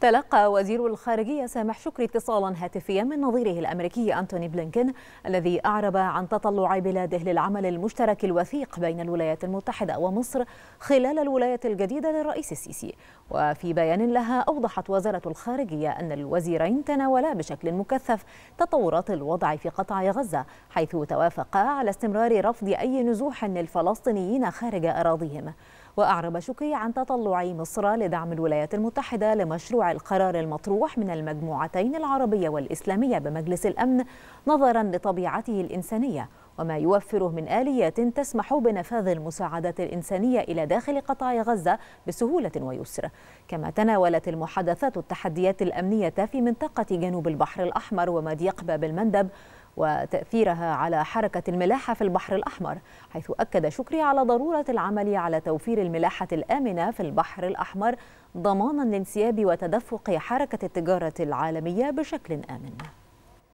تلقى وزير الخارجية سامح شكري اتصالا هاتفيا من نظيره الأمريكي أنتوني بلينكين الذي أعرب عن تطلع بلاده للعمل المشترك الوثيق بين الولايات المتحدة ومصر خلال الولاية الجديدة للرئيس السيسي وفي بيان لها أوضحت وزارة الخارجية أن الوزيرين تناولا بشكل مكثف تطورات الوضع في قطاع غزة حيث توافقا على استمرار رفض أي نزوح للفلسطينيين خارج أراضيهم وأعرب شوقي عن تطلع مصر لدعم الولايات المتحدة لمشروع القرار المطروح من المجموعتين العربية والإسلامية بمجلس الأمن نظرا لطبيعته الإنسانية وما يوفره من آليات تسمح بنفاذ المساعدات الإنسانية إلى داخل قطاع غزة بسهولة ويسر كما تناولت المحادثات التحديات الأمنية في منطقة جنوب البحر الأحمر ومضيق باب المندب وتأثيرها على حركة الملاحة في البحر الأحمر حيث أكد شكري على ضرورة العمل على توفير الملاحة الآمنة في البحر الأحمر ضمانا لانسياب وتدفق حركة التجارة العالمية بشكل آمن